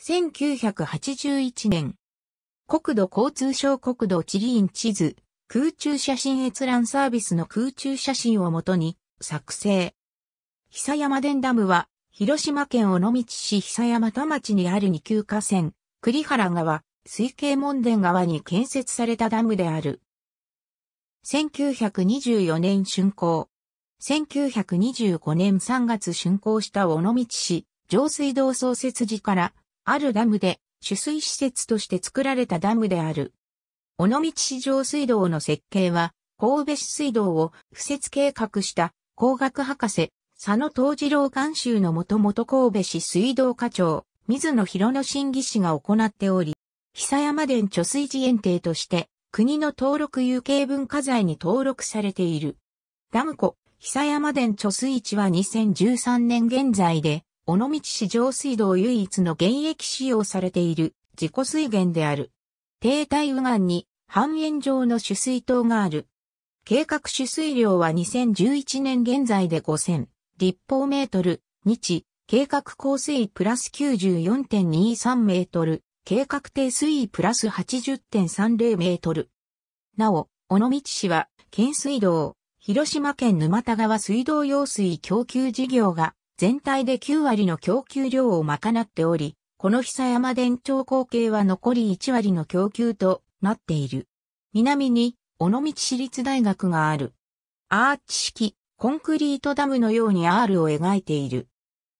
1981年、国土交通省国土地理院地図、空中写真閲覧サービスの空中写真をもとに作成。久山電ダムは、広島県尾道市久山田町にある二級河川、栗原川、水系門田川に建設されたダムである。1924年竣工。1925年3月竣工した尾道市上水道創設時からあるダムで、取水施設として作られたダムである。尾道市場水道の設計は、神戸市水道を敷設計画した工学博士、佐野東次郎監修のもともと神戸市水道課長、水野博之審議士が行っており、久山田貯水寺園庭として、国の登録有形文化財に登録されている。ダム湖、久山殿貯水池は2013年現在で、尾道市上水道唯一の現役使用されている自己水源である。低体右岸に半円状の取水塔がある。計画取水量は2011年現在で5000立方メートル、日、計画降水プラス94.23メートル、計画低水位プラス80.30メートル。なお、尾道市は、県水道、広島県沼田川水道用水供給事業が全体で9割の供給量を賄っており、この久山電長後継は残り1割の供給となっている。南に、尾道市立大学がある。アーチ式、コンクリートダムのように R を描いている。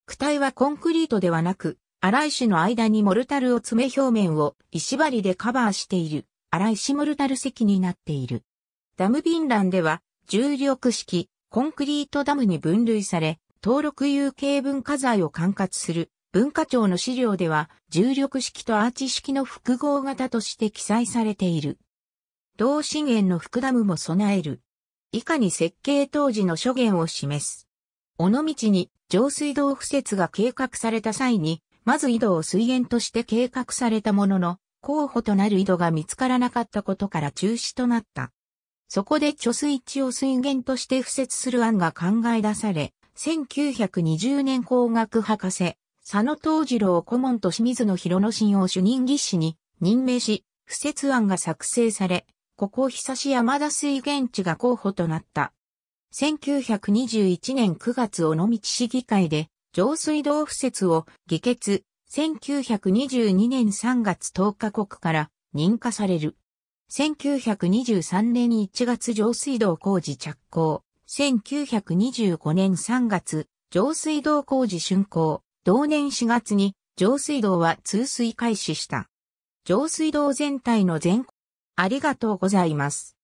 躯体はコンクリートではなく、荒石の間にモルタルを詰め表面を石張りでカバーしている、荒石モルタル石になっている。ダム便欄では、重力式、コンクリートダムに分類され、登録有形文化財を管轄する文化庁の資料では重力式とアーチ式の複合型として記載されている。同心円の副ダムも備える。以下に設計当時の諸言を示す。尾道に上水道敷設が計画された際に、まず井戸を水源として計画されたものの、候補となる井戸が見つからなかったことから中止となった。そこで貯水池を水源として敷設する案が考え出され、1920年工学博士、佐野藤次郎顧問と清水の広野信を主任技師に任命し、不設案が作成され、ここ久し山田水源地が候補となった。1921年9月尾道市議会で上水道不設を議決、1922年3月10日国から認可される。1923年1月上水道工事着工。1925年3月、上水道工事竣工、同年4月に上水道は通水開始した。上水道全体の全ありがとうございます。